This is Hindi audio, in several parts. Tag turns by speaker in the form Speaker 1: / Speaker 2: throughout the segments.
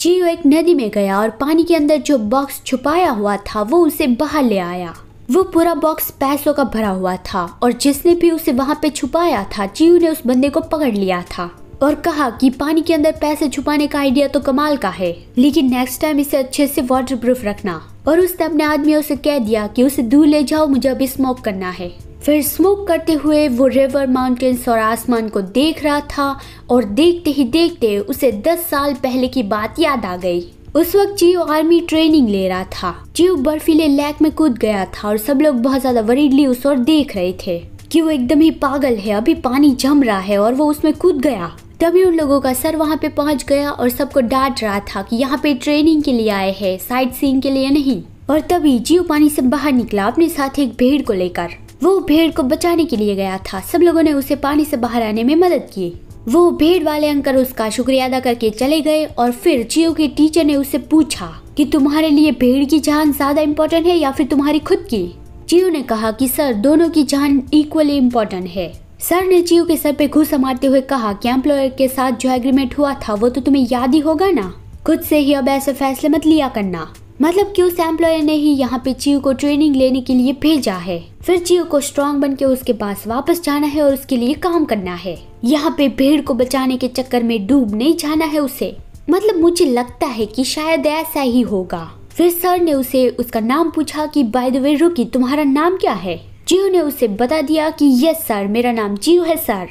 Speaker 1: जियो एक नदी में गया और पानी के अंदर जो बॉक्स छुपाया हुआ था वो उसे बाहर ले आया वो पूरा बॉक्स पैसों का भरा हुआ था और जिसने भी उसे वहाँ पे छुपाया था जियो ने उस बंदे को पकड़ लिया था और कहा कि पानी के अंदर पैसे छुपाने का आइडिया तो कमाल का है लेकिन नेक्स्ट टाइम इसे अच्छे से वाटर प्रूफ रखना और उसने अपने आदमियों से कह दिया कि उसे दूर ले जाओ मुझे अभी स्मोक करना है फिर स्मोक करते हुए वो रिवर माउंटेन्स और आसमान को देख रहा था और देखते ही देखते उसे दस साल पहले की बात याद आ गई उस वक्त जियो आर्मी ट्रेनिंग ले रहा था जियो बर्फीले लैक में कूद गया था और सब लोग बहुत ज्यादा वरीडली उस और देख रहे थे कि वो एकदम ही पागल है अभी पानी जम रहा है और वो उसमें कूद गया तभी उन लोगों का सर वहाँ पे पहुँच गया और सबको डांट रहा था कि यहाँ पे ट्रेनिंग के लिए आए हैं साइट सीन के लिए नहीं और तभी जियो पानी से बाहर निकला अपने साथ एक भेड़ को लेकर वो भेड़ को बचाने के लिए गया था सब लोगों ने उसे पानी से बाहर आने में मदद की वो भेड़ वाले अंकल उसका शुक्रिया अदा करके चले गए और फिर जियो के टीचर ने उसे पूछा कि तुम्हारे लिए भेड़ की जान ज्यादा इम्पोर्टेंट है या फिर तुम्हारी खुद की जियो ने कहा कि सर दोनों की जान इक्वली इम्पोर्टेंट है सर ने जियो के सर पे घूसा मारते हुए कहा कि एम्प्लॉयर के साथ जो एग्रीमेंट हुआ था वो तो तुम्हें याद ही होगा ना खुद से ही अब ऐसे फैसले मत लिया करना मतलब कि उस एम्प्लॉयर ने ही यहाँ पे चियो को ट्रेनिंग लेने के लिए भेजा है फिर चियो को स्ट्रांग बन के उसके पास वापस जाना है और उसके लिए काम करना है यहाँ पे भीड़ को बचाने के चक्कर में डूब नहीं जाना है उसे मतलब मुझे लगता है कि शायद ऐसा ही होगा फिर सर ने उसे उसका नाम पूछा कि बाय द वे रुकी तुम्हारा नाम क्या है जियो ने उसे बता दिया कि यस सर मेरा नाम जियो है सर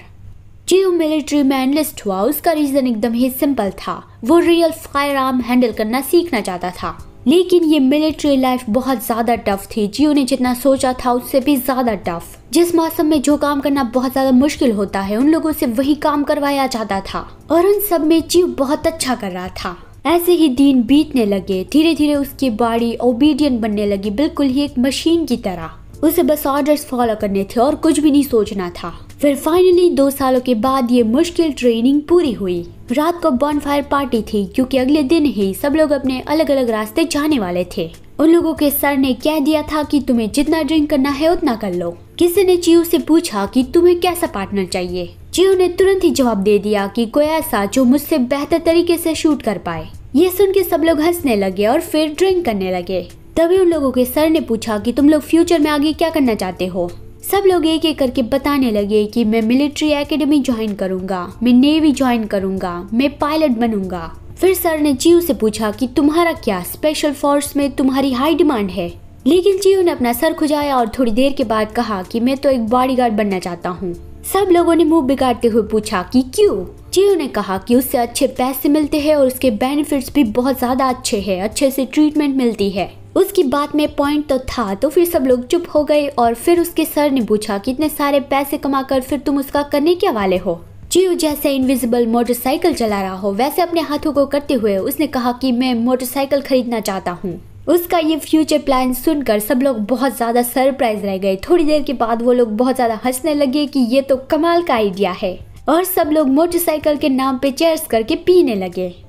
Speaker 1: जियो मिलिट्री में एनलिस्ट हुआ उसका रीजन एकदम ही सिंपल था वो रियल फायर आर्म हैंडल करना सीखना चाहता था लेकिन ये मिलिट्री लाइफ बहुत ज़्यादा टफ थी जियो ने जितना सोचा था उससे भी ज़्यादा टफ जिस मौसम में जो काम करना बहुत ज़्यादा मुश्किल होता है उन लोगों से वही काम करवाया जाता था और उन सब में जियो बहुत अच्छा कर रहा था ऐसे ही दिन बीतने लगे धीरे धीरे उसकी बॉडी ओबीडियंट बनने लगी बिल्कुल ही एक मशीन की तरह उसे बस ऑर्डर्स फॉलो करने थे और कुछ भी नहीं सोचना था फिर फाइनली दो सालों के बाद ये मुश्किल ट्रेनिंग पूरी हुई रात को बॉन फायर पार्टी थी क्योंकि अगले दिन ही सब लोग अपने अलग अलग रास्ते जाने वाले थे उन लोगों के सर ने कह दिया था कि तुम्हें जितना ड्रिंक करना है उतना कर लो किसी ने चियो से पूछा कि तुम्हें कैसा पार्टनर चाहिए जियो ने तुरंत ही जवाब दे दिया कि कोई ऐसा जो मुझसे बेहतर तरीके से शूट कर पाए ये सुन के सब लोग हंसने लगे और फिर ड्रिंक करने लगे तभी उन लोगों के सर ने पूछा कि तुम लोग फ्यूचर में आगे क्या करना चाहते हो सब लोग एक एक करके बताने लगे कि मैं मिलिट्री एकेडमी ज्वाइन करूंगा मैं नेवी ज्वाइन करूंगा मैं पायलट बनूंगा फिर सर ने जियो से पूछा कि तुम्हारा क्या स्पेशल फोर्स में तुम्हारी हाई डिमांड है लेकिन जियो ने अपना सर खुजाया और थोड़ी देर के बाद कहा कि मैं तो एक बॉडीगार्ड बनना चाहता हूँ सब लोगों ने मुंह बिगाड़ते हुए पूछा कि क्यों जियो ने कहा कि उससे अच्छे पैसे मिलते हैं और उसके बेनिफिट्स भी बहुत ज़्यादा अच्छे हैं अच्छे से ट्रीटमेंट मिलती है उसकी बात में पॉइंट तो था तो फिर सब लोग चुप हो गए और फिर उसके सर ने पूछा कि इतने सारे पैसे कमा कर फिर तुम उसका करने के वाले हो जियो जैसे इनविजिबल मोटरसाइकिल चला रहा हो वैसे अपने हाथों को करते हुए उसने कहा कि मैं मोटरसाइकिल खरीदना चाहता हूँ उसका ये फ्यूचर प्लान सुनकर सब लोग बहुत ज़्यादा सरप्राइज रह गए थोड़ी देर के बाद वो लोग बहुत ज़्यादा हंसने लगे की ये तो कमाल का आइडिया है और सब लोग मोटरसाइकिल के नाम पे चेयर्स करके पीने लगे